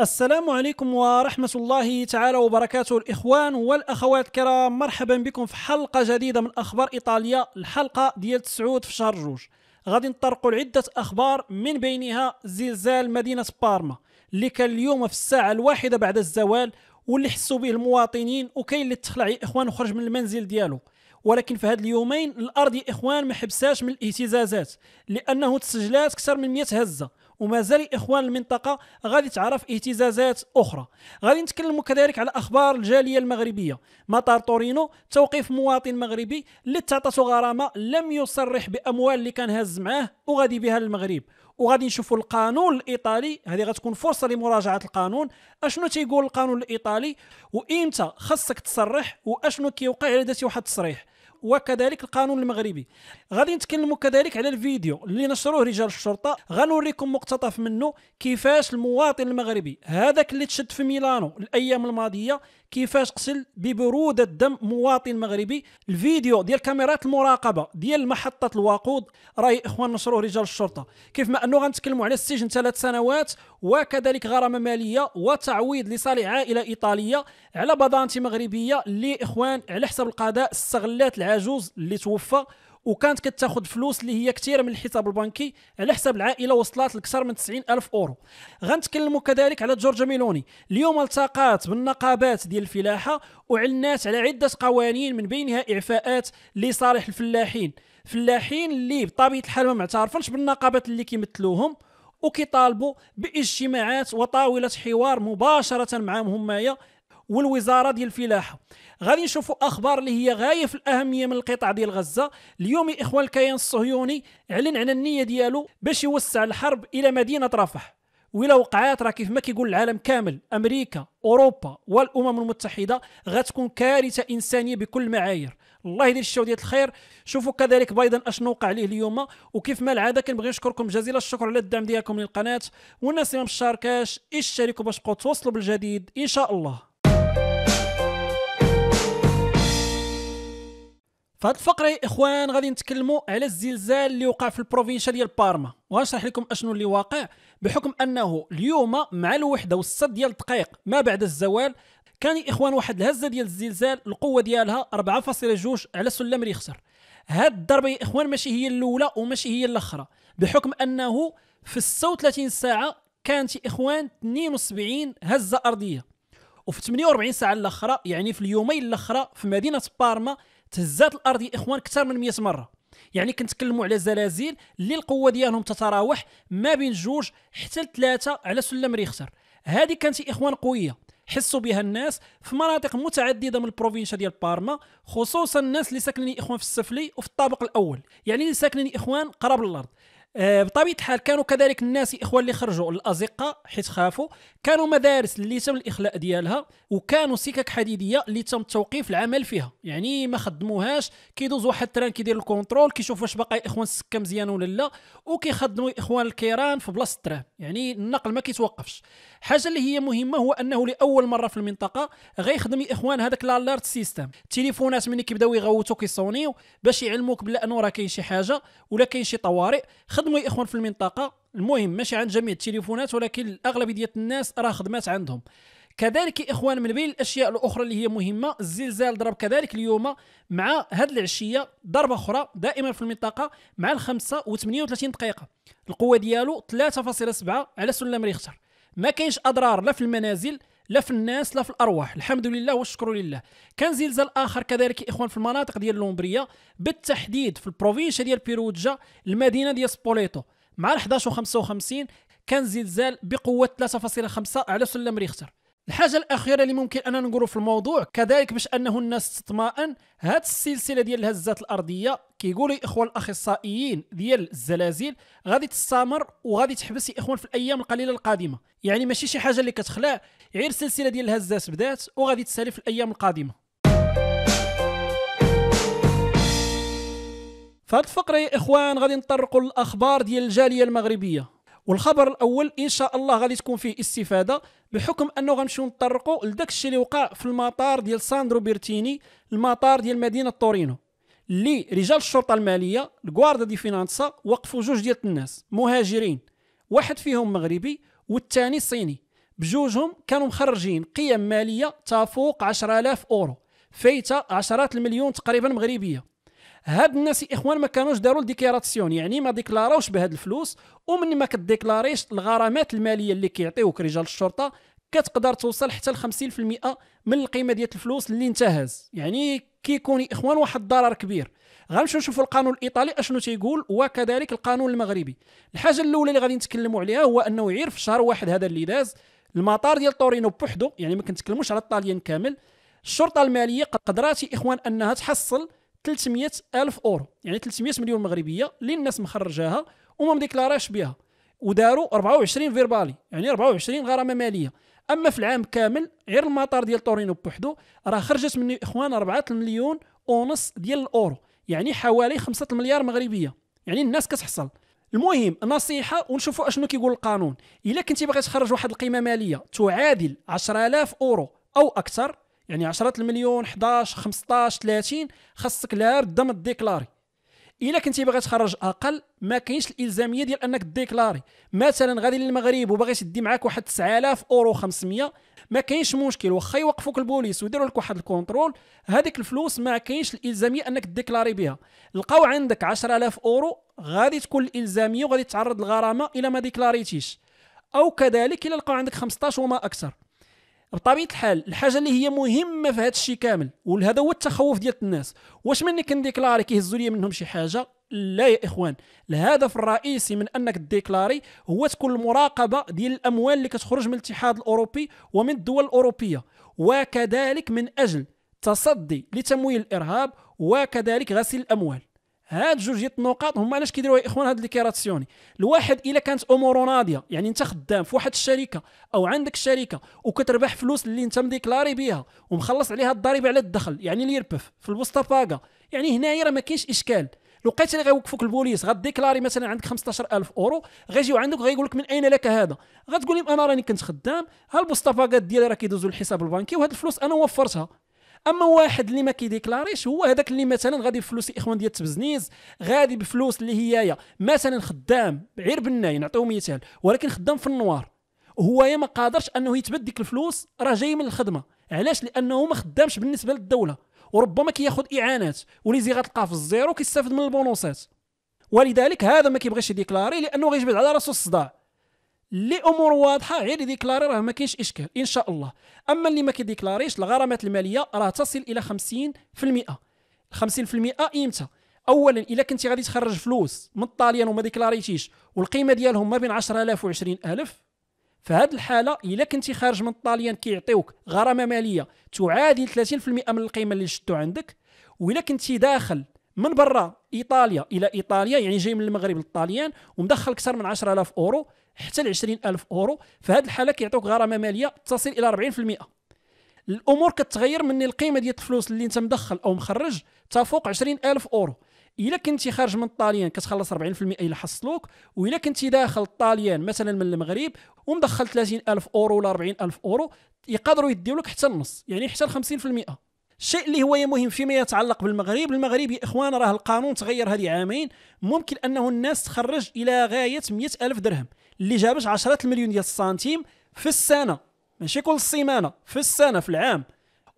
السلام عليكم ورحمة الله تعالى وبركاته الإخوان والأخوات الكرام مرحبا بكم في حلقة جديدة من أخبار إيطاليا الحلقة ديال تسعود في شهر جوج غادي نطرقوا لعدة أخبار من بينها زلزال مدينة بارما اللي كان اليوم في الساعة الواحدة بعد الزوال واللي حسوا به المواطنين وكاين اللي تخلع يا إخوان وخرج من المنزل ديالو ولكن في هاد اليومين الأرض يا إخوان ما حبساش من الاهتزازات لأنه تسجلات أكثر من 100 هزة ومازال الاخوان المنطقه غادي تعرف اهتزازات اخرى غادي نتكلموا كذلك على اخبار الجاليه المغربيه مطار تورينو توقيف مواطن مغربي اللي غرامه لم يصرح باموال اللي كان هاز معاه وغادي بها للمغرب وغادي نشوفوا القانون الايطالي هذه غتكون فرصه لمراجعه القانون اشنو تيقول القانون الايطالي وامتى خاصك تصرح واشنو كيوقع الا درتي واحد التصريح وكذلك القانون المغربي غادي نتكلموا كذلك على الفيديو اللي نشروه رجال الشرطه غنوريكم مقتطف منه كيفاش المواطن المغربي هذاك اللي تشد في ميلانو الايام الماضيه كيفاش قتل ببروده دم مواطن مغربي الفيديو ديال كاميرات المراقبه ديال محطه الوقود راي اخوان نشروه رجال الشرطه كيف ما انه غنتكلموا على السجن ثلاث سنوات وكذلك غرامه ماليه وتعويض لصالح عائله ايطاليه على بضانه مغربيه اللي اخوان على حسب القضاء استغلات العجوز اللي توفى وكانت كتاخذ فلوس اللي هي كثيره من الحساب البنكي على حساب العائله وصلت لاكثر من 90 الف اورو غنتكلموا كذلك على جورج ميلوني اليوم التقات بالنقابات ديال الفلاحه وعلنات على عده قوانين من بينها اعفاءات لصالح الفلاحين فلاحين اللي بطبيعه الحال ما معترفنش بالنقابات اللي كيمثلوهم وكيطالبوا باجتماعات وطاوله حوار مباشره معهم همايا والوزاره ديال الفلاحه غادي نشوفوا اخبار اللي هي غايه في الاهميه من القطاع ديال غزه اليوم اخوان الكيان الصهيوني اعلن على النيه ديالو باش يوسع الحرب الى مدينه رفح ولا وقعات راه كيف ما كيقول العالم كامل امريكا اوروبا والامم المتحده غتكون كارثه انسانيه بكل المعايير الله يدير الشو ديال الخير شوفوا كذلك بايدن اشنو وقع ليه اليوم وكيف ما العاده كنبغي نشكركم جزيل الشكر على الدعم ديالكم للقناه والناس اللي ما مشاركاش اشتركوا باش تبقاو توصلوا بالجديد ان شاء الله في هذه الفقره يا اخوان غادي نتكلموا على الزلزال اللي وقع في البروفينشا ديال بارما وغنشرح لكم اشنو اللي واقع بحكم انه اليوم مع الوحده والصد ديال الدقائق ما بعد الزوال كان يا اخوان واحد الهزه ديال الزلزال القوه ديالها 4.2 على سلم ريختر هاد الضربه يا اخوان ماشي هي الاولى وماشي هي الاخرى بحكم انه في 36 ساعه كانت يا اخوان 72 هزه ارضيه وفي 48 ساعه الاخرى يعني في اليومين الاخرى في مدينه بارما تهزات الارض يا اخوان اكثر من 100 مره يعني كنتكلموا على زلازل اللي القوه ديالهم تتراوح ما بين جوج حتى لثلاثه على سلم ريختر هذه كانت اخوان قويه حسوا بها الناس في مناطق متعدده من البروفينشا ديال بارما خصوصا الناس اللي ساكنين اخوان في السفلي وفي الطابق الاول يعني اللي ساكنين اخوان قرب الارض آه، بطبيعه الحال كانوا كذلك الناس الاخوه اللي خرجوا الازقه حيت خافوا كانوا مدارس اللي تم الاخلاء ديالها وكانوا سكك حديديه اللي تم توقيف العمل فيها يعني ما خدموهاش كيدوز واحد التران كيدير الكونترول كيشوف واش باقي الاخوان السكه مزيان ولا لا وكيخدموا الاخوان الكيران في بلاصه التران يعني النقل ما كيتوقفش حاجه اللي هي مهمه هو انه لاول مره في المنطقه غيخدم الاخوان هذاك الالارت سيستم التليفونات ملي كيبداو يغوتوا كيصونيو باش يعلموك بلا انه راه كاين شي حاجه ولا كاين شي طوارئ خدم خدموا يا اخوان في المنطقه المهم ماشي عند جميع التليفونات ولكن الاغلبيه ديال الناس راه خدمات عندهم كذلك اخوان من بين الاشياء الاخرى اللي هي مهمه الزلزال ضرب كذلك اليوم مع هذه العشيه ضربه اخرى دائما في المنطقه مع الخمسة و38 دقيقه القوه ديالو 3.7 على سلم ريختر ما كاينش اضرار لا في المنازل لا في الناس لا في الارواح الحمد لله والشكر لله كان زلزال اخر كذلك اخوان في المناطق ديال لومبريا بالتحديد في البروفينشا ديال بيروجا المدينه ديال سبوليتو مع 1155 كان زلزال بقوه 3.5 على سلم ريختر الحاجه الاخيره اللي ممكن اننا نقولوا في الموضوع كذلك باش انه الناس تطمئن هاد السلسله ديال الهزات الارضيه كيقولوا الاخوه الاخصائيين ديال الزلازل غادي تستمر وغادي تحبس يا اخوان في الايام القليله القادمه يعني ماشي شي حاجه اللي كتخلع غير السلسله ديال الهزات بدات وغادي تسالي في الايام القادمه في الفقره يا اخوان غادي نطرقوا للاخبار ديال الجاليه المغربيه والخبر الاول ان شاء الله غادي تكون فيه استفاده بحكم انه غنمشيو نطرقوا لذاك الشيء اللي وقع في المطار ديال ساندرو بيرتيني المطار ديال مدينه تورينو اللي رجال الشرطه الماليه الكواردا دي فينانسا وقفوا جوج ديال الناس مهاجرين واحد فيهم مغربي والثاني صيني بجوجهم كانوا مخرجين قيم ماليه تفوق 10000 اورو فايته عشرات المليون تقريبا مغربيه هاد الناس الاخوان ما كانوش داروا الديكلاراسيون يعني ما ديكلاروش بهاد الفلوس ومن ما كديكلاريش الغرامات الماليه اللي كيعطيوك رجال الشرطه كتقدر توصل حتى ل 50% من القيمه ديال الفلوس اللي انتهز يعني كيكون اخوان واحد الضرر كبير غنمشيو نشوفوا القانون الايطالي اشنو تيقول وكذلك القانون المغربي الحاجه الاولى اللي غادي نتكلموا عليها هو انه يعرف في شهر واحد هذا اللي داز المطار ديال تورينو بوحدو يعني ما كنتكلموش على الطاليان كامل الشرطه الماليه قدرات اخوان انها تحصل 300 الف اورو يعني 300 مليون مغربيه اللي الناس مخرجاها وما مديكلاراش بها وداروا 24 فيربالي يعني 24 غرامه ماليه اما في العام كامل غير المطار ديال تورينو بوحدو راه خرجت منه اخوان 4 مليون ونص ديال الاورو يعني حوالي 5 مليار مغربيه يعني الناس كتحصل المهم نصيحه ونشوفوا اشنو كيقول القانون الا كنتي باغي تخرج واحد القيمه ماليه تعادل 10000 اورو او اكثر يعني 10 المليون 11 15 30 خاصك لا بد من ديكلاري الا كنتي باغي تخرج اقل ما كاينش الالزاميه ديال انك ديكلاري مثلا غادي للمغرب وباغي تدي معاك واحد 9000 اورو 500 ما كاينش مشكل واخا يوقفوك البوليس ويديروا لك واحد الكونترول هذيك الفلوس ما كاينش الالزاميه انك ديكلاري بها لقاو عندك 10000 اورو غادي تكون الالزاميه وغادي تتعرض للغرامه الا ما ديكلاريتيش او كذلك الا لقاو عندك 15 وما اكثر بطبيعه الحال الحاجه اللي هي مهمه في هذا الشيء كامل وهذا هو التخوف ديال الناس واش مني كنديكلاري كيهزوا لي منهم شي حاجه لا يا اخوان الهدف الرئيسي من انك ديكلاري هو تكون المراقبه ديال الاموال اللي كتخرج من الاتحاد الاوروبي ومن الدول الاوروبيه وكذلك من اجل تصدي لتمويل الارهاب وكذلك غسيل الاموال هاد جوج ديال النقاط هما علاش كيديروا يا اخوان هاد ليكيراسيوني الواحد الا كانت اموره ناضيه يعني انت خدام في واحد الشركه او عندك شركه وكتربح فلوس اللي انت مديكلاري بها ومخلص عليها الضريبه على الدخل يعني اليربف في الوسطى باغا يعني هنايا راه ما كاينش اشكال لقيت اللي غيوقفوك البوليس غديكلاري مثلا عندك 15000 اورو غيجيو عندك غيقول لك من اين لك هذا غتقول لهم انا راني كنت خدام ها البوسطافاكات ديالي راه كيدوزوا الحساب البنكي وهاد الفلوس انا وفرتها اما واحد اللي ما كيديكلاريش هو هذاك اللي مثلا غادي بفلوس الاخوان ديال تبزنيز غادي بفلوس اللي هي مثلا خدام غير بالناي نعطيو مثال ولكن خدام في النوار هو ما قادرش انه يتبد ديك الفلوس راه جاي من الخدمه علاش لانه ما خدامش بالنسبه للدوله وربما كياخذ اعانات وليزي غتلقاه في الزيرو كيستافد من البونوسات ولذلك هذا ما كيبغيش يديكلاري لانه غيجبد على راسو الصداع لي امور واضحه غير ديكلاري راه ما كاينش اشكال ان شاء الله اما اللي ما كيديكلاريش الغرامات الماليه راه تصل الى 50% 50% امتى اولا الا كنتي غادي تخرج فلوس من الطاليان وما ديكلاريتيش والقيمه ديالهم ما بين 10000 و 20000 فهاد الحاله الا كنتي خارج من الطاليان كيعطيوك غرامه ماليه تعادل 30% من القيمه اللي شتو عندك والا كنتي داخل من برا ايطاليا الى ايطاليا يعني جاي من المغرب للطاليان ومدخل اكثر من 10000 اورو حتى ل 20000 اورو فهاد الحاله كيعطوك غرامه ماليه تصل الى 40% الامور كتغير من القيمه ديال الفلوس اللي انت مدخل او مخرج تفوق 20000 اورو الا كنتي خارج من الطاليان كتخلص 40% الا حصلوك والا كنتي داخل الطاليان مثلا من المغرب ومدخل 30000 اورو ولا 40000 اورو يقدروا يديولك حتى النص يعني حتى 50% الشيء اللي هو مهم فيما يتعلق بالمغرب المغرب يا اخوان راه القانون تغير هذه عامين ممكن انه الناس تخرج الى غايه 100 الف درهم اللي جابش 10 المليون ديال السنتيم في السنه ماشي كل سيمانه في السنه في العام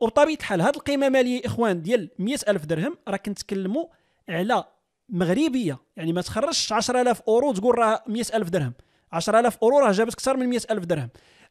وبطبيعه الحال هذه القيمه ماليه يا اخوان ديال 100 الف درهم راه كنتكلموا على مغربيه يعني ما تخرجش 10000 اورو تقول راه 100000 درهم 10000 اورو راه جابت اكثر من 100000 درهم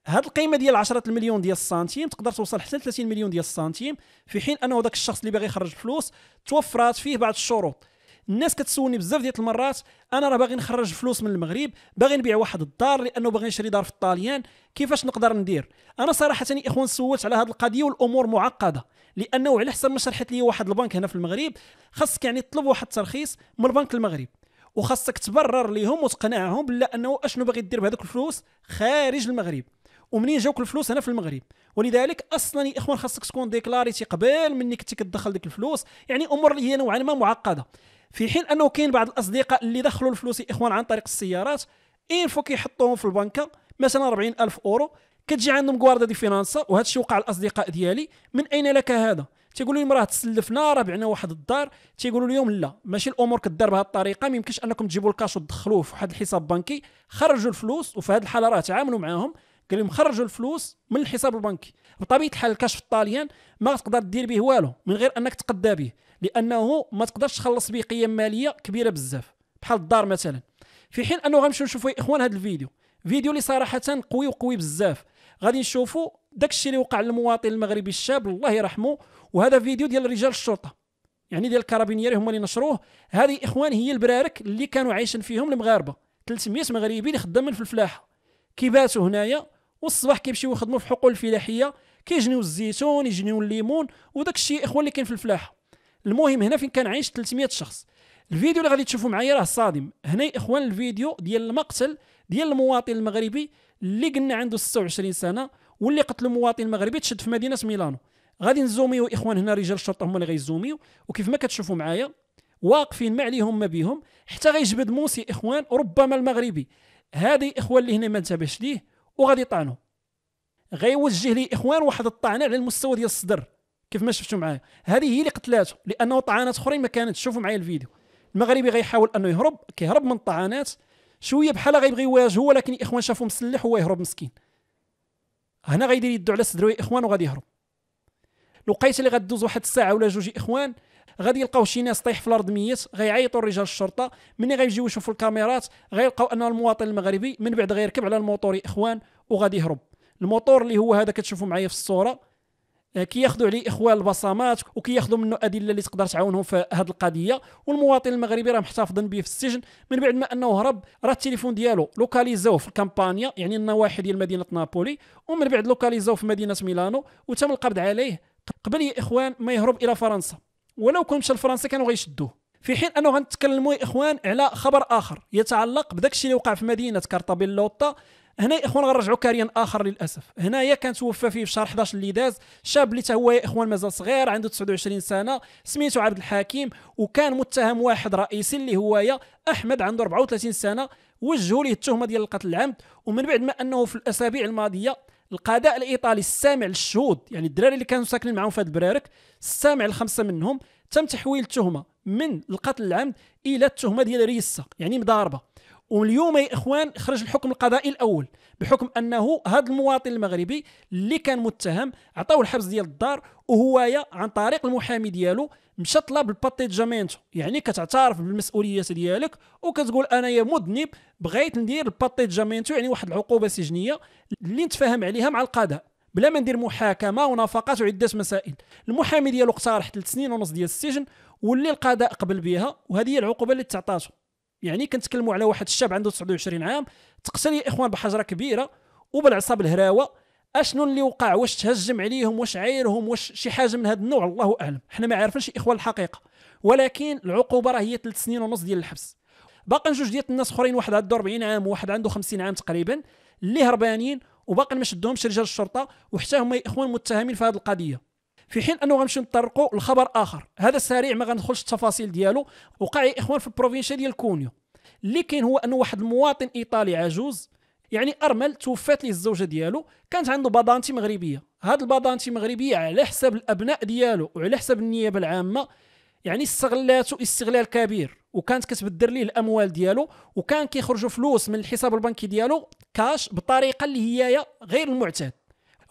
هاد القيمه ديال 10 المليون ديال السنتيم تقدر توصل حتى 30 مليون ديال السنتيم في حين انه ذاك الشخص اللي باغي يخرج فلوس توفرات فيه بعض الشروط الناس كتسولني بزاف ديال المرات انا راه باغي نخرج فلوس من المغرب باغي نبيع واحد الدار لانه باغي نشري دار في الطاليان كيفاش نقدر ندير انا صراحه اخوان سولت على هذه القضيه والامور معقده لانه على حسب ما شرحت لي واحد البنك هنا في المغرب خاصك يعني تطلب واحد الترخيص من البنك المغرب وخاصك تبرر ليهم وتقنعهم بلا انه اشنو باغي دير بهذوك الفلوس خارج المغرب ومنين جاوك الفلوس هنا في المغرب ولذلك اصلا يا اخوان خاصك تكون ديكلاريتي قبل مني كنتي كتدخل ديك الفلوس يعني امور اللي هي نوعا ما معقده في حين انه كاين بعض الاصدقاء اللي دخلوا الفلوس يا اخوان عن طريق السيارات اين فوق كيحطوهم في البنكه مثلا 40000 اورو كتجي عندهم كواردا دي فينانسا وهذا الشيء وقع الاصدقاء ديالي من اين لك هذا تيقول لهم راه تسلفنا راه بعنا واحد الدار تيقولوا لهم لا ماشي الامور كدار بهذه الطريقه ما يمكنش انكم تجيبوا الكاش وتدخلوه في واحد الحساب بنكي خرجوا الفلوس وفي هذه الحاله راه تعاملوا معاهم قال لهم خرجوا الفلوس من الحساب البنكي بطبيعه الحال الكشف الطاليان ما تقدر دير به والو من غير انك تقدى به لانه ما تقدرش تخلص به قيم ماليه كبيره بزاف بحال الدار مثلا في حين انه غنمشيو نشوفوا يا اخوان هذا الفيديو فيديو اللي صراحه قوي وقوي بزاف غادي نشوفوا داك الشيء اللي وقع للمواطن المغربي الشاب الله يرحمه وهذا فيديو ديال رجال الشرطه يعني ديال الكارابينيري هما اللي نشروه هذه اخوان هي البرارك اللي كانوا عايشين فيهم المغاربه 300 مغربي اللي خدامين في الفلاحه كيباتوا هنايا والصباح كيمشيو يخدموا في حقول الفلاحيه كيجنيو الزيتون يجنيو الليمون وداك الشيء اخوان اللي كاين في الفلاحه المهم هنا فين كان عايش 300 شخص الفيديو اللي غادي تشوفوا معايا راه صادم هنا اخوان الفيديو ديال المقتل ديال المواطن المغربي اللي قلنا عنده 26 سنه واللي قتل مواطن مغربي تشد في مدينه ميلانو غادي نزوميو اخوان هنا رجال الشرطه هما اللي غيزوميو وكيف ما كتشوفوا معايا واقفين ما عليهم ما بيهم حتى غيجبد موسي اخوان ربما المغربي هذه اخوان اللي هنا ما انتبهش ليه وغادي يطعنو غيوجه لي اخوان واحد الطعنه على المستوى ديال الصدر كيف ما شفتوا معايا هذه هي اللي قتلاته لانه طعنات اخرين ما كانت شوفوا معايا الفيديو المغربي غيحاول انه يهرب كيهرب من الطعنات شويه بحال غيبغي يواجهه ولكن الاخوان شافوه مسلح وهو يهرب مسكين هنا غيدير يدو على صدرو يا اخوان وغادي يهرب الوقيته اللي غدوز واحد الساعه ولا جوج اخوان غادي يلقاو شي ناس طيح في الارض ميت غيعيطوا رجال الشرطه ملي غيجيو يشوفوا الكاميرات غيلقاو ان المواطن المغربي من بعد غيركب على الموطور يا اخوان وغادي يهرب الموطور اللي هو هذا كتشوفوا معايا في الصوره آه، كياخذوا عليه اخوان البصمات وكياخذوا منه ادله اللي تقدر تعاونهم في هذه القضيه والمواطن المغربي راه محتفظ به في السجن من بعد ما انه هرب راه التليفون ديالو لوكاليزو في الكامبانيا يعني النواحي ديال مدينه نابولي ومن بعد لوكاليزو في مدينه ميلانو وتم القبض عليه قبل يا اخوان ما يهرب الى فرنسا ولو كان مشى لفرنسا كانوا غيشدوه في حين انه غنتكلموا يا اخوان على خبر اخر يتعلق بداك الشيء اللي وقع في مدينه لوطا هنا يا اخوان غنرجعوا كاريا اخر للاسف هنايا كان توفى فيه في شهر 11 اللي داز شاب اللي هو يا اخوان مازال صغير عنده 29 سنه سميتو عبد الحكيم وكان متهم واحد رئيسي اللي هو يا احمد عنده 34 سنه وجهوا ليه التهمه ديال القتل العمد ومن بعد ما انه في الاسابيع الماضيه القضاء الايطالي السامع للشهود يعني الدراري اللي كانوا ساكنين معاهم في هذا البرارك السامع لخمسه منهم تم تحويل التهمه من القتل العمد الى التهمه ديال ريسه يعني مضاربه واليوم يا اخوان خرج الحكم القضائي الاول بحكم انه هذا المواطن المغربي اللي كان متهم عطاه الحبس ديال الدار وهو عن طريق المحامي ديالو مشى طلب الباتي جامينتو يعني كتعترف بالمسؤوليات ديالك وكتقول انا يا مذنب بغيت ندير الباتي جامينتو يعني واحد العقوبه سجنيه اللي نتفاهم عليها مع القضاء بلا ما ندير محاكمه ونفقات وعده مسائل المحامي ديالو اقترح ثلاث سنين ونص ديال السجن واللي القضاء قبل بها وهذه هي العقوبه اللي تعطاتو يعني كنتكلموا على واحد الشاب عنده 29 عام تقتل يا اخوان بحجره كبيره وبالعصا بالهراوه اشنو اللي وقع واش تهجم عليهم واش عايرهم واش شي حاجه من هذا النوع الله اعلم حنا ما عارفينش اخوان الحقيقه ولكن العقوبه راه هي ثلاث سنين ونص ديال الحبس باقي جوج ديال الناس اخرين واحد عنده 40 عام وواحد عنده 50 عام تقريبا اللي هربانين وباقي ما شدهمش رجال الشرطه وحتى هما اخوان متهمين في هذه القضيه في حين انه غنمشيو نطرقوا لخبر اخر هذا سريع ما غندخلش التفاصيل ديالو وقع اخوان في البروفينشا ديال كونيو اللي كاين هو انه واحد المواطن ايطالي عجوز يعني ارمل توفات ليه الزوجه ديالو كانت عنده بضانتي مغربيه هاد البضانتي مغربيه على حساب الابناء ديالو وعلى حساب النيابه العامه يعني استغلاتو استغلال كبير وكانت كتبدر ليه الاموال ديالو وكان كيخرجوا فلوس من الحساب البنكي ديالو كاش بطريقه اللي هي غير المعتاد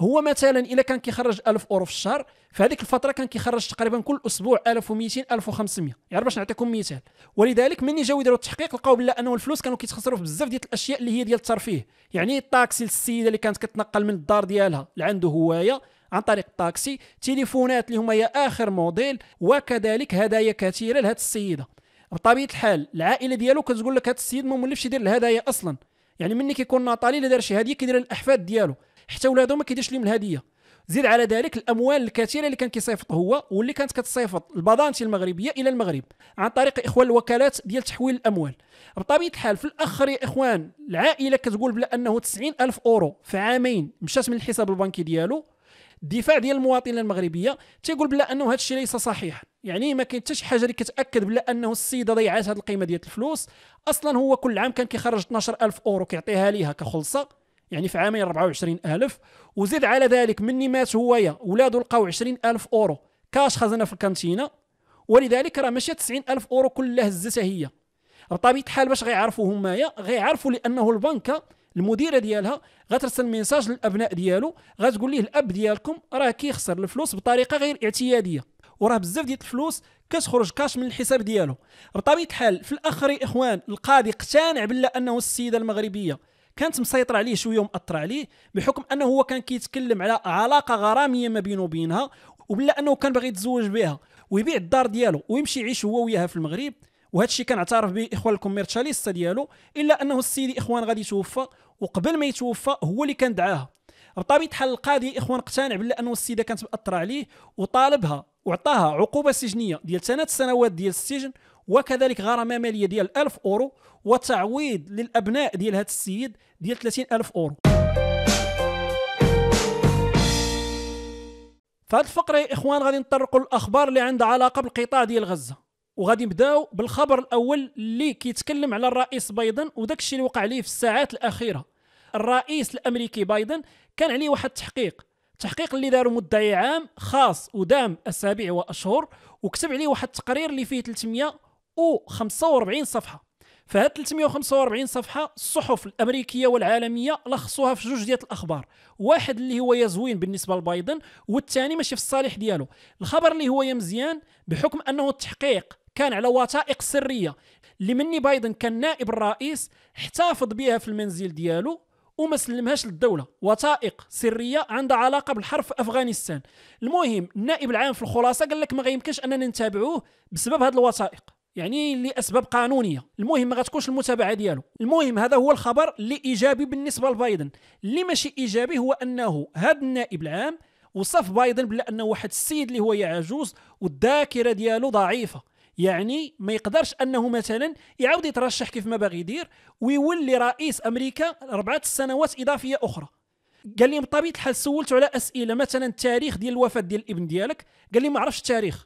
هو مثلا الا كان كيخرج 1000 اورو في الشهر فهذيك الفتره كان كيخرج تقريبا كل اسبوع 1200 1500 يعني باش نعطيكم مثال ولذلك ملي جاو يديروا التحقيق لقاو بلا انه الفلوس كانوا كيتخسروا في بزاف ديال الاشياء اللي هي ديال الترفيه يعني الطاكسي للسيده اللي كانت كتنقل من الدار ديالها لعنده هوايه عن طريق الطاكسي تليفونات اللي هما يا اخر موديل وكذلك هدايا كثيره لهذه السيده بطبيعه الحال العائله ديالو كتقول لك هذا السيد ما مولفش يدير الهدايا اصلا يعني ملي كيكون ناطالي اللي دار شي هديه كيدير الاحفاد ديالو حتى ولادو ما كيديرش لهم الهديه زيد على ذلك الاموال الكثيره اللي كان كيصيفط هو واللي كانت كتصيفط البضانتي المغربيه الى المغرب عن طريق اخوان الوكالات ديال تحويل الاموال بطبيعه الحال في الاخر يا اخوان العائله كتقول بلا انه 90 الف اورو في عامين مشات من الحساب البنكي ديالو الدفاع ديال المواطنه المغربيه تيقول بلا انه هذا الشيء ليس صحيح يعني ما كاين حتى شي حاجه اللي كتاكد بلا انه السيده ضيعات هذه القيمه ديال الفلوس اصلا هو كل عام كان كيخرج 12000 اورو كيعطيها ليها كخلصه يعني في عامين 24 ألف وزد على ذلك مني مات هويا ولاده لقاو 20 ألف أورو كاش خزنه في الكانتينه ولذلك راه ماشيه 90 ألف أورو كلها هزتها هي بطبيعه الحال باش غيعرفوا همايا غيعرفوا لانه البنكه المديره ديالها غترسل ميساج للابناء ديالو غتقول ليه الاب ديالكم راه كيخسر الفلوس بطريقه غير اعتياديه وراه بزاف ديال الفلوس كتخرج كاش من الحساب ديالو بطبيعه الحال في الاخر يا اخوان القاضي اقتنع بلا انه السيده المغربيه كانت مسيطره عليه شويه ومأثره عليه بحكم انه هو كان كيتكلم على علاقه غراميه ما بينه وبينها وبلا انه كان باغي يتزوج بها ويبيع الدار ديالو ويمشي يعيش هو وياها في المغرب وهذا الشيء كان اعترف به اخوان الكوميرشاليستا ديالو الا انه السيدي اخوان غادي يتوفى وقبل ما يتوفى هو اللي كان دعاها بطبيعه الحال القاضي اخوان اقتنع بلا انه السيده كانت مأثره عليه وطالبها وعطاها عقوبه سجنيه ديال ثلاث سنوات ديال السجن وكذلك غرامه ماليه ديال 1000 اورو وتعويض للابناء ديال هذا السيد ديال 30000 اورو في هذه الفقره يا اخوان غادي نطرقوا الاخبار اللي عندها علاقه بالقطاع ديال غزه وغادي نبداو بالخبر الاول اللي كيتكلم على الرئيس بايدن وداك الشيء اللي وقع ليه في الساعات الاخيره الرئيس الامريكي بايدن كان عليه واحد التحقيق تحقيق اللي داروا مدعي عام خاص ودام اسابيع واشهر وكتب عليه واحد التقرير اللي فيه 300 345 صفحه فهاد 345 صفحه الصحف الامريكيه والعالميه لخصوها في جوج ديال الاخبار واحد اللي هو زوين بالنسبه لبايدن والثاني ماشي في الصالح ديالو الخبر اللي هو مزيان بحكم انه التحقيق كان على وثائق سريه اللي مني بايدن كان نائب الرئيس احتفظ بها في المنزل ديالو وما سلمهاش للدوله وثائق سريه عندها علاقه بالحرب في افغانستان المهم النائب العام في الخلاصه قال لك ما غيمكنش اننا نتابعوه بسبب هذه الوثائق يعني لاسباب قانونيه المهم ما غتكونش المتابعه ديالو المهم هذا هو الخبر اللي ايجابي بالنسبه لبايدن اللي ماشي ايجابي هو انه هذا النائب العام وصف بايدن بلا انه واحد السيد اللي هو عجوز والذاكره ديالو ضعيفه يعني ما يقدرش انه مثلا يعاود يترشح كيف ما باغي يدير ويولي رئيس امريكا اربعه سنوات اضافيه اخرى قال لي بطبيعه الحال سولته على اسئله مثلا التاريخ ديال الوفاه ديال الابن ديالك قال لي ما عرفش التاريخ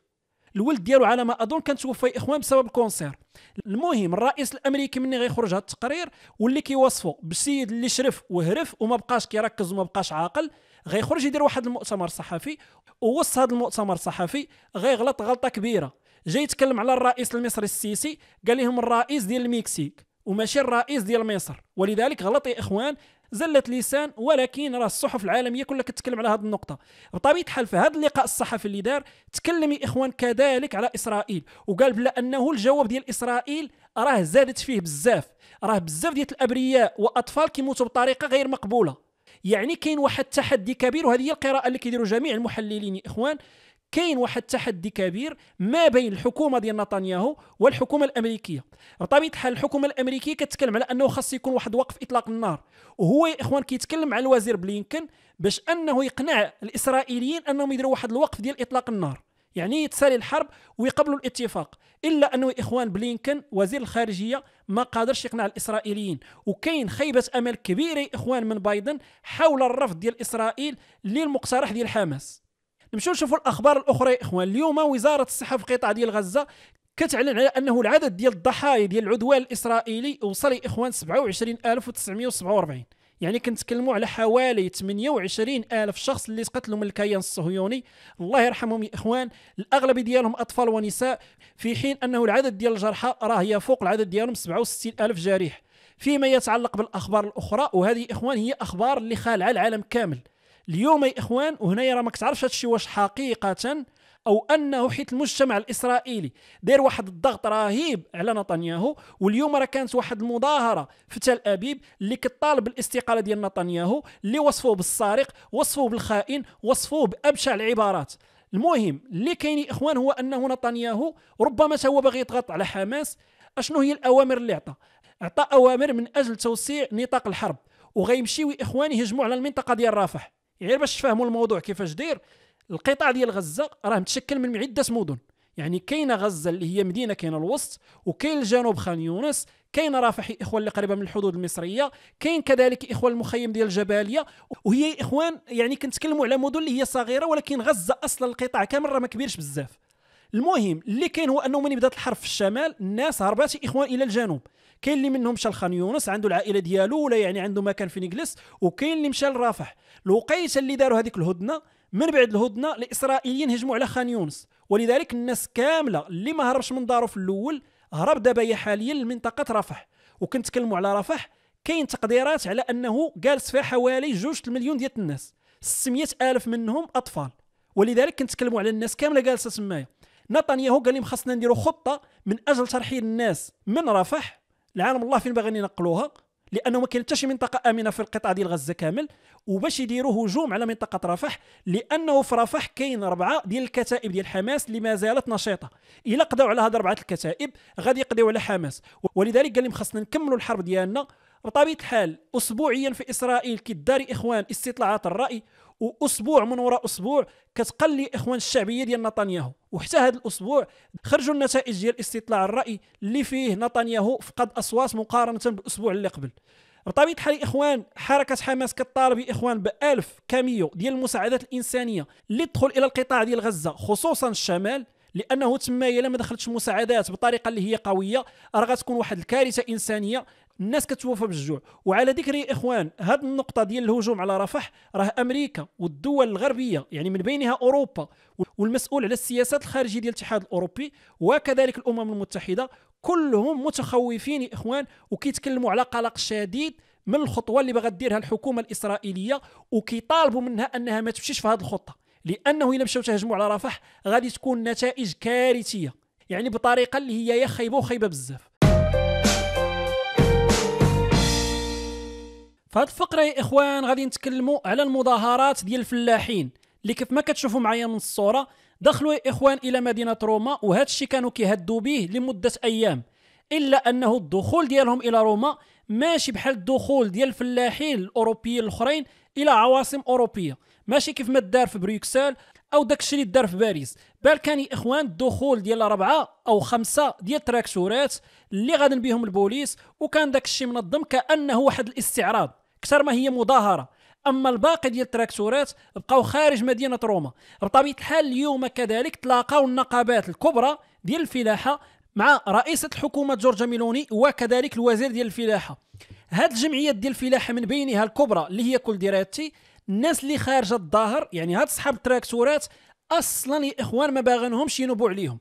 الولد ديالو على ما اظن كان توفى اخوان بسبب الكونسير المهم الرئيس الامريكي ملي غيخرج هذا التقرير واللي كيوصفوا بالسيد اللي شرف وهرف وما بقاش كيركز وما بقاش عاقل غيخرج يدير واحد المؤتمر صحفي ووسط هذا المؤتمر الصحفي غيغلط غلطه كبيره جاي يتكلم على الرئيس المصري السيسي قال لهم الرئيس ديال المكسيك وماشي الرئيس ديال مصر ولذلك غلط يا اخوان زله لسان ولكن راه الصحف العالميه كلها كتكلم على هذه النقطه بطبيعه الحال في هذا اللقاء الصحفي اللي دار تكلم اخوان كذلك على اسرائيل وقال بلا انه الجواب ديال اسرائيل راه زادت فيه بزاف راه بزاف ديال الابرياء واطفال كيموتوا بطريقه غير مقبوله يعني كاين واحد التحدي كبير وهذه هي القراءه اللي كيديروا جميع المحللين يا اخوان كاين واحد التحدي كبير ما بين الحكومه ديال نتنياهو والحكومه الامريكيه بطبيعه الحال الحكومه الامريكيه كتكلم على انه خاص يكون واحد وقف اطلاق النار وهو يا اخوان كيتكلم على الوزير بلينكن باش انه يقنع الاسرائيليين انهم يديروا واحد الوقف ديال اطلاق النار يعني يتسالي الحرب ويقبلوا الاتفاق الا انه اخوان بلينكن وزير الخارجيه ما قادرش يقنع الاسرائيليين وكاين خيبه امل كبيره اخوان من بايدن حول الرفض ديال اسرائيل للمقترح ديال حماس نمشيو نشوفوا الاخبار الاخرى يا اخوان اليوم وزاره الصحه في قطاع ديال غزه كتعلن على انه العدد ديال الضحايا ديال العدوان الاسرائيلي وصل يا اخوان 27947 يعني كنتكلموا على حوالي 28 ألف شخص اللي تقتلوا من الكيان الصهيوني الله يرحمهم يا إخوان الاغلب ديالهم أطفال ونساء في حين أنه العدد ديال الجرحى راه يفوق العدد ديالهم 67 ألف جريح فيما يتعلق بالأخبار الأخرى وهذه إخوان هي أخبار اللي خالعة العالم كامل اليوم يا اخوان وهنايا راه ما كتعرفش هادشي واش حقيقه او انه حيت المجتمع الاسرائيلي داير واحد الضغط رهيب على نتنياهو واليوم راه كانت واحد المظاهره في تل ابيب اللي كطالب الاستقاله ديال نتنياهو اللي وصفوه بالسارق وصفوه بالخائن وصفوه بابشع العبارات المهم اللي كاين يا اخوان هو انه نتنياهو ربما هو باغي يضغط على حماس اشنو هي الاوامر اللي عطى عطى اوامر من اجل توسيع نطاق الحرب وغيمشيو اخواني يهجموا على المنطقه ديال رافح غير باش تفهموا الموضوع كيفاش داير القطاع ديال غزه راه متشكل من عده مدن يعني كاينه غزه اللي هي مدينه كاينه الوسط وكاين الجنوب خان يونس كاين رافح اخوان اللي قريبه من الحدود المصريه كاين كذلك اخوان المخيم ديال الجباليه وهي اخوان يعني كنتكلموا على مدن اللي هي صغيره ولكن غزه اصلا القطاع كامل راه ما كبيرش بزاف المهم اللي كاين هو انه من بدات الحرب في الشمال الناس هربات اخوان الى الجنوب كاين اللي منهم مشى لخان يونس عنده العائله ديالو ولا يعني عنده مكان فين يجلس وكاين اللي مشى لرافح الوقيته اللي داروا هذيك الهدنه من بعد الهدنه الاسرائيليين هجموا على خان يونس ولذلك الناس كامله اللي ما هربش من دارو في الاول هرب دابا حاليا لمنطقه رفح وكنتكلموا على رفح كاين تقديرات على انه جالس فيها حوالي جوج المليون ديال الناس 600 الف منهم اطفال ولذلك كنتكلموا على الناس كامله جالسه تمايا نتنياهو قال لهم خاصنا نديروا خطه من اجل ترحيل الناس من رفح العالم الله فين باغيين ينقلوها لانه ما كاين حتى شي منطقه امنه في القطاع ديال غزه كامل وباش يديروا هجوم على منطقه رفح لانه في رفح كاين اربعه ديال الكتائب ديال حماس اللي ما زالت نشيطه الا قضاو على هاد اربعه الكتائب غادي يقضيو على حماس ولذلك قال لهم خاصنا نكملوا الحرب ديالنا بطبيعه الحال اسبوعيا في اسرائيل كيداري اخوان استطلاعات الراي واسبوع من وراء اسبوع كتقلي اخوان الشعبيه ديال نتنياهو وحتى هذا الاسبوع خرجوا النتائج ديال استطلاع الراي اللي فيه نتنياهو فقد اصوات مقارنه بالاسبوع اللي قبل بطبيعه الحال الاخوان حركه حماس كطالب الاخوان ب 1000 كاميو ديال المساعدات الانسانيه اللي تدخل الى القطاع ديال غزه خصوصا الشمال لانه تما الا ما دخلتش مساعدات بطريقه اللي هي قويه راه غتكون واحد الكارثه انسانيه الناس كتوفى بالجوع وعلى ذكر اخوان هذه النقطه ديال الهجوم على رفح راه امريكا والدول الغربيه يعني من بينها اوروبا والمسؤول على السياسات الخارجيه ديال الاتحاد الاوروبي وكذلك الامم المتحده كلهم متخوفين يا اخوان وكيتكلموا على قلق شديد من الخطوه اللي باغا ديرها الحكومه الاسرائيليه وكيطالبوا منها انها ما تمشيش في هذه الخطه لانه الا مشاو تهجموا على رفح غادي تكون نتائج كارثيه يعني بطريقه اللي هي يا خايبه وخايبه بزاف فهاد الفقره يا اخوان غادي نتكلموا على المظاهرات ديال الفلاحين اللي كيف ما كتشوفوا معايا من الصوره دخلوا الاخوان الى مدينه روما وهذا الشيء كانوا كيهدوا به لمده ايام الا انه الدخول ديالهم الى روما ماشي بحال الدخول ديال الفلاحين الاوروبيين الاخرين الى عواصم اوروبيه ماشي كيف ما دار في بروكسل او داك الشيء اللي دار في باريس بل كان يا اخوان الدخول ديال ربعه او خمسه ديال التراكتورات اللي غادن بهم البوليس وكان داك الشيء منظم كانه واحد الاستعراض اكثر ما هي مظاهره اما الباقي ديال التراكتورات بقاو خارج مدينه روما بطبيعه الحال اليوم كذلك تلاقاو النقابات الكبرى ديال الفلاحه مع رئيسة الحكومة جورجا ميلوني وكذلك الوزير ديال الفلاحة هاد الجمعيات ديال الفلاحة من بينها الكبرى اللي هي كل ديراتي الناس اللي خارجة الظاهر يعني هاد صحاب التراكتورات اصلا يا اخوان ما باغنهمش ينوبوا عليهم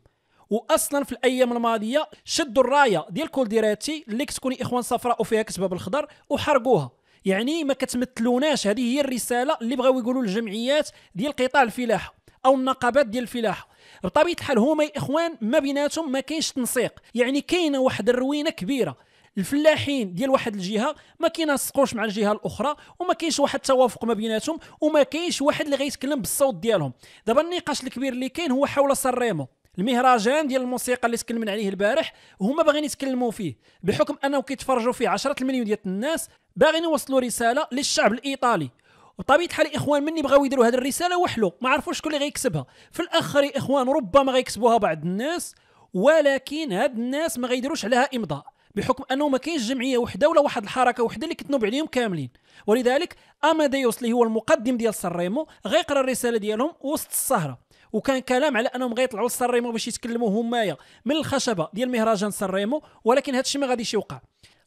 واصلا في الايام الماضيه شدوا الرايه ديال كولديراتي اللي كتكون اخوان صفراء وفيها كتبه بالخضر وحرقوها يعني ما كتمثلوناش هذه هي الرساله اللي بغاو يقولوا الجمعيات ديال قطاع الفلاحه او النقابات ديال الفلاحه بطبيعه الحال هما الاخوان ما بيناتهم ما كاينش تنسيق يعني كاينه واحد الروينه كبيره الفلاحين ديال واحد الجهه ما كينسقوش مع الجهه الاخرى وما كاينش واحد التوافق ما بيناتهم وما كاينش واحد اللي غيتكلم بالصوت ديالهم دابا النقاش الكبير اللي كاين هو حول سريمو المهرجان ديال الموسيقى اللي تكلمنا عليه البارح هما باغيين يتكلموا فيه بحكم انه كيتفرجوا فيه 10 المليون ديال الناس باغيين يوصلوا رساله للشعب الايطالي وطبيعه الحال الاخوان مني بغاو يديروا هذه الرساله وحلو ما عرفوش شكون اللي غيكسبها في الاخر اخوان ربما غيكسبوها بعض الناس ولكن هاد الناس ما غيديروش عليها امضاء بحكم انه ما كاينش جمعيه وحده ولا واحد الحركه وحده اللي كتنوب عليهم كاملين ولذلك اماديوس اللي هو المقدم ديال سريمو غيقرا الرساله ديالهم وسط السهره وكان كلام على انهم غيطلعوا لسريمو باش يتكلموا همايا من الخشبه ديال مهرجان سريمو ولكن هادشي ما غاديش يوقع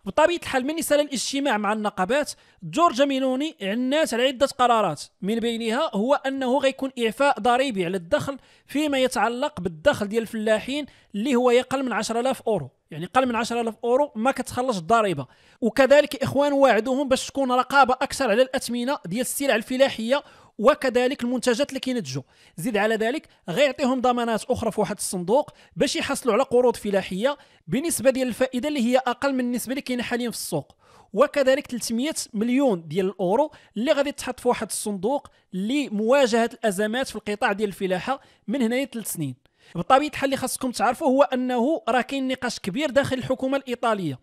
بطبيعه الحال من سال الاجتماع مع النقابات جورج ميلوني عنات على عده قرارات من بينها هو انه غيكون اعفاء ضريبي على الدخل فيما يتعلق بالدخل ديال الفلاحين اللي هو يقل من 10000 اورو يعني قل من 10000 اورو ما كتخلص الضريبه وكذلك اخوان واعدوهم باش تكون رقابه اكثر على الاثمنه ديال السلع الفلاحيه وكذلك المنتجات اللي كينتجوا زيد على ذلك غيعطيهم ضمانات اخرى في واحد الصندوق باش يحصلوا على قروض فلاحيه بنسبه ديال الفائده اللي هي اقل من النسبه اللي كاينه حاليا في السوق وكذلك 300 مليون ديال الاورو اللي غادي تحط في واحد الصندوق لمواجهه الازمات في القطاع ديال الفلاحه من هنا ثلاث سنين بطبيعه الحال اللي خاصكم تعرفوا هو انه راه كاين نقاش كبير داخل الحكومه الايطاليه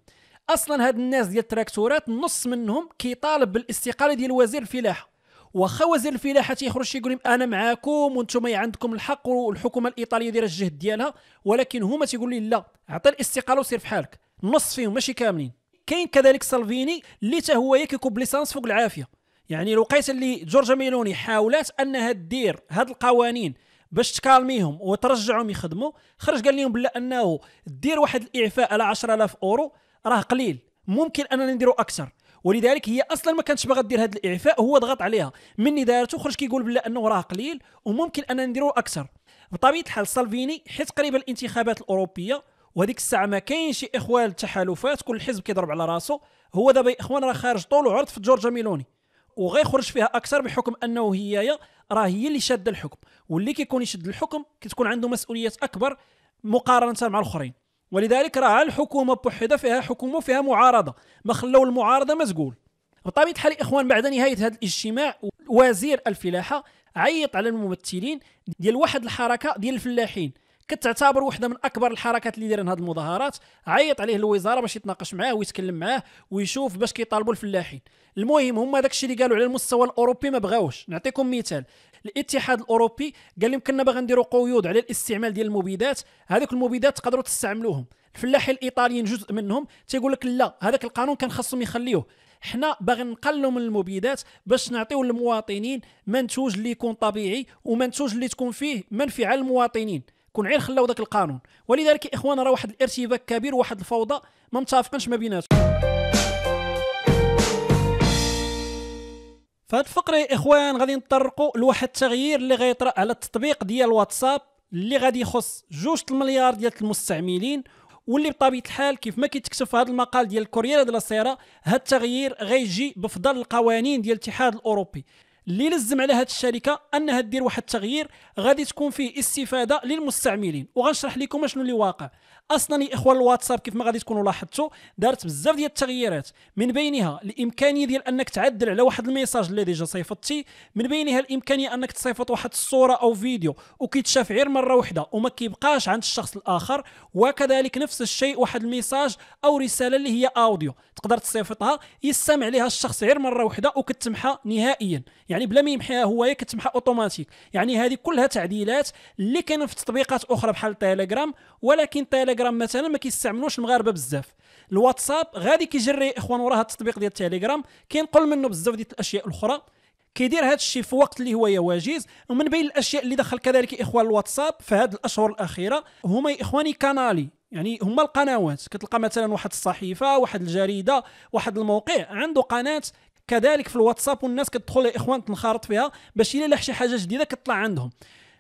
اصلا هاد الناس ديال التراكتورات نص منهم كيطالب بالاستقاله ديال وزير الفلاحه واخا وزير الفلاحه تيخرج تيقول لهم انا معاكم وانتم عندكم الحق والحكومه الايطاليه دايره الجهد ديالها ولكن هما تيقول لي لا عطي الاستقاله وسير فحالك نص فيهم ماشي كاملين كاين كذلك سالفيني اللي حتى هو كيكب ليسانس فوق العافيه يعني الوقيته اللي جورجا ميلوني حاولات انها دير هاد القوانين باش تكالميهم وترجعهم يخدموا خرج قال لهم بلا انه دير واحد الاعفاء على 10000 اورو راه قليل ممكن اننا نديروا اكثر ولذلك هي اصلا ما كانتش باغا دير هذا الاعفاء هو ضغط عليها مني دارته خرج كيقول بلا انه راه قليل وممكن ان نديرو اكثر بطبيعه الحال سالفيني حيت قريبه الانتخابات الاوروبيه وهذيك الساعه ما كاينش اخوان التحالفات كل حزب كيضرب على راسه هو دابا يا اخوان راه خارج طول وعرض في جورجا ميلوني وغيخرج فيها اكثر بحكم انه هي راه هي اللي شاده الحكم واللي كيكون يشد الحكم كتكون عنده مسؤوليات اكبر مقارنه مع الاخرين ولذلك راه الحكومه بوحدها فيها حكومه فيها معارضه ما خلاو المعارضه ما بطبيعه الحال الاخوان بعد نهايه هذا الاجتماع وزير الفلاحه عيط على الممثلين ديال واحد الحركه ديال الفلاحين كتعتبر واحده من اكبر الحركات اللي دايرين هذه المظاهرات عيط عليه الوزاره باش يتناقش معاه ويتكلم معاه ويشوف باش كيطالبوا الفلاحين المهم هما داكشي اللي قالوا على المستوى الاوروبي ما بغاوش نعطيكم مثال الاتحاد الاوروبي قال لهم كنا باغي نديروا قيود على الاستعمال ديال المبيدات هذوك المبيدات تقدروا تستعملوهم الفلاحين الايطاليين جزء منهم تيقول لك لا هذاك القانون كان خاصهم يخليوه حنا باغي نقللوا من المبيدات باش نعطيو للمواطنين منتوج اللي يكون طبيعي ومنتوج اللي تكون فيه منفعه للمواطنين كون غير خلاو ذاك القانون ولذلك اخوانا راه واحد الارتباك كبير وواحد الفوضى ما متفقنش ما بيناتهم فهاد الفقره يا اخوان غادي نطرقوا لواحد التغيير اللي غيطرا على التطبيق ديال الواتساب اللي غادي يخص جوج المليار ديال المستعملين واللي بطبيعه الحال كيف ما كيتكتب في هذا المقال ديال كوريير ديال سيرا هاد التغيير غيجي بفضل القوانين ديال الاتحاد الاوروبي اللي لزم على هذه الشركه انها دير واحد التغيير غادي تكون فيه استفاده للمستعملين وغنشرح لكم شنو اللي واقع اصلا يا اخوان الواتساب كيف ما غادي تكونوا لاحظتوا دارت بزاف ديال التغييرات من بينها الامكانيه ديال انك تعدل على واحد الميساج اللي ديجا صيفطتي من بينها الامكانيه انك تصيفط واحد الصوره او فيديو وكيتشاف غير مره واحده وما كيبقاش عند الشخص الاخر وكذلك نفس الشيء واحد الميساج او رساله اللي هي اوديو تقدر تصيفطها يستمع لها الشخص غير مره واحده وكتمحى نهائيا يعني بلا ما يمحيها هو كتمحى اوتوماتيك يعني هذه كلها تعديلات اللي كانوا في تطبيقات اخرى بحال تيليجرام ولكن تيليجرام مثلا ما كيستعملوش المغاربه بزاف الواتساب غادي كيجري اخوان وراه التطبيق ديال تيليجرام كينقل منه بزاف ديال الاشياء الاخرى كيدير هذا الشيء في وقت اللي هو يواجيز ومن بين الاشياء اللي دخل كذلك اخوان الواتساب في هذه الاشهر الاخيره هما اخواني كانالي يعني هما القنوات كتلقى مثلا واحد الصحيفه واحد الجريده واحد الموقع عنده قناه كذلك في الواتساب والناس كتدخل يا اخوان تنخرط فيها باش الا شي حاجه جديده كتطلع عندهم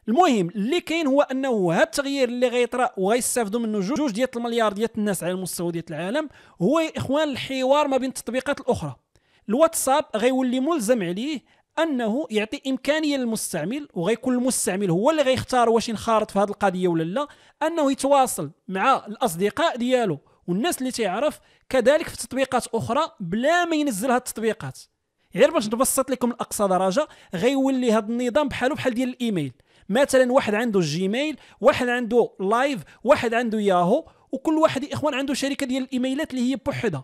المهم اللي كاين هو انه هذا التغيير اللي غيطرا وغيستافدوا منه جوج ديال المليار ديال الناس على مستوى ديال العالم هو يا اخوان الحوار ما بين التطبيقات الاخرى الواتساب غيولي ملزم عليه انه يعطي امكانيه للمستعمل وغيكون المستعمل هو اللي غيختار واش ينخرط في هذه القضيه ولا لا انه يتواصل مع الاصدقاء ديالو والناس اللي تيعرف كذلك في تطبيقات اخرى بلا ما ينزل هاد التطبيقات غير باش نبسط لكم لاقصى درجه غيولي هذا النظام بحاله بحال ديال الايميل مثلا واحد عنده جيميل واحد عنده لايف واحد عنده ياهو وكل واحد يا اخوان عنده شركه ديال الايميلات اللي هي بوحدها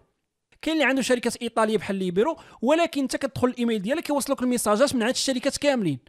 كاين اللي عنده شركات ايطاليه بحال ليبرو ولكن انت كتدخل الايميل ديالك كيوصلوك الميساجات من عند الشركات كاملين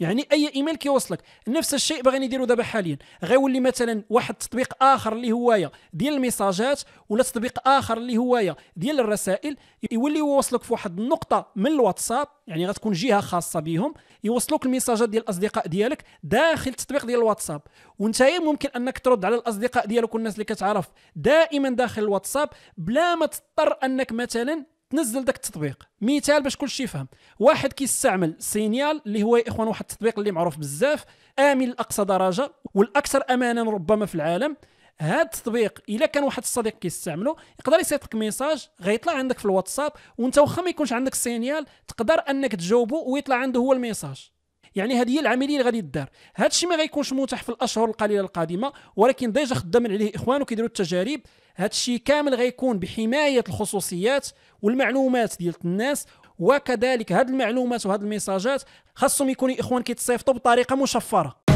يعني اي ايميل كيوصلك نفس الشيء باغيين يديروا دابا حاليا غيولي مثلا واحد التطبيق اخر اللي هوايا ديال الميساجات ولا تطبيق اخر اللي هوايا ديال الرسائل يولي يوصلك في واحد النقطه من الواتساب يعني غتكون جهه خاصه بهم يوصلوك الميساجات ديال الاصدقاء ديالك داخل التطبيق ديال الواتساب وانت ممكن انك ترد على الاصدقاء ديالك والناس اللي كتعرف دائما داخل الواتساب بلا ما تضطر انك مثلا تنزل داك التطبيق مثال باش كلشي يفهم واحد كيستعمل سينيال اللي هو يا اخوان واحد التطبيق اللي معروف بزاف امن لاقصى درجه والاكثر امانا ربما في العالم هذا التطبيق الا كان واحد الصديق كيستعملو يقدر يصيفط لك ميساج غيطلع عندك في الواتساب وانت واخا ما يكونش عندك سينيال تقدر انك تجاوبه ويطلع عنده هو الميساج يعني هذه هي العمليه اللي غادي دار هذا الشيء ما غيكونش متاح في الاشهر القليله القادمه ولكن ديجا خدامين عليه اخوان وكيديروا التجارب هذا الشيء كامل غيكون بحمايه الخصوصيات والمعلومات ديال الناس وكذلك هذه المعلومات وهذه الميساجات خاصهم يكونوا اخوان كيتصيفطوا بطريقه مشفره